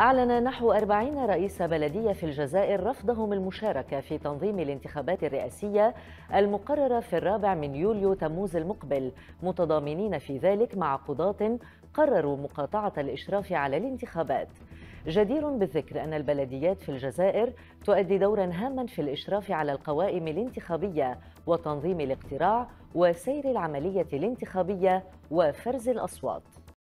أعلن نحو 40 رئيس بلدية في الجزائر رفضهم المشاركة في تنظيم الانتخابات الرئاسية المقررة في الرابع من يوليو تموز المقبل متضامنين في ذلك مع قضاة قرروا مقاطعة الإشراف على الانتخابات جدير بالذكر أن البلديات في الجزائر تؤدي دورا هاما في الإشراف على القوائم الانتخابية وتنظيم الاقتراع وسير العملية الانتخابية وفرز الأصوات